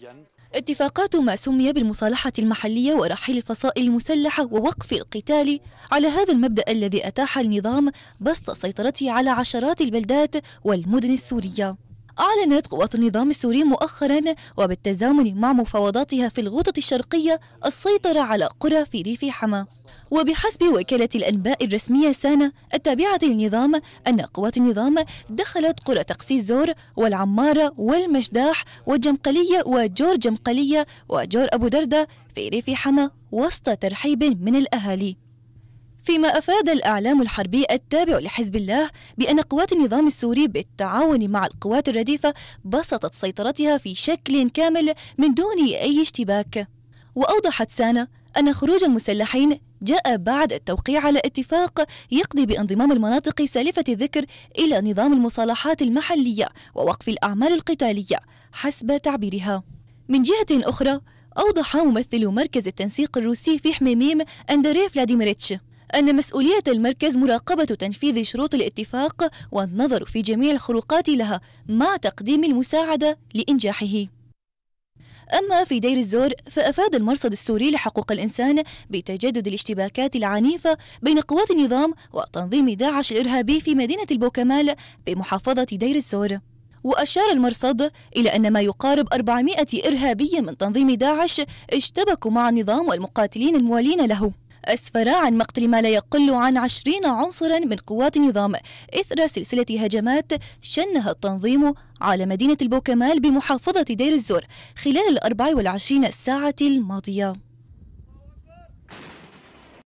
دوليا اتفاقات ما سمي بالمصالحة المحلية ورحيل الفصائل المسلحة ووقف القتال على هذا المبدأ الذي أتاح النظام بسط سيطرته على عشرات البلدات والمدن السورية أعلنت قوات النظام السوري مؤخرا وبالتزامن مع مفاوضاتها في الغوطة الشرقية السيطرة على قرى في ريف حما وبحسب وكالة الأنباء الرسمية سانا التابعة للنظام أن قوات النظام دخلت قرى تقسي زور والعمارة والمشداح والجمقلية وجور جمقلية وجور أبو دردة في ريف حما وسط ترحيب من الأهالي فيما أفاد الإعلام الحربي التابع لحزب الله بأن قوات النظام السوري بالتعاون مع القوات الرديفة بسطت سيطرتها في شكل كامل من دون أي اشتباك وأوضحت سانا أن خروج المسلحين جاء بعد التوقيع على اتفاق يقضي بانضمام المناطق سالفة الذكر إلى نظام المصالحات المحلية ووقف الأعمال القتالية حسب تعبيرها من جهة أخرى أوضح ممثل مركز التنسيق الروسي في حميميم أندريف فلاديميريتش أن مسؤولية المركز مراقبة تنفيذ شروط الاتفاق والنظر في جميع الخروقات لها مع تقديم المساعدة لإنجاحه أما في دير الزور فأفاد المرصد السوري لحقوق الإنسان بتجدد الاشتباكات العنيفة بين قوات النظام وتنظيم داعش الإرهابي في مدينة البوكمال بمحافظة دير الزور وأشار المرصد إلى أن ما يقارب 400 إرهابي من تنظيم داعش اشتبكوا مع النظام والمقاتلين الموالين له أسفر عن مقتل ما لا يقل عن عشرين عنصرا من قوات النظام إثر سلسلة هجمات شنها التنظيم على مدينة البوكمال بمحافظة دير الزور خلال الأربع والعشرين ساعة الماضية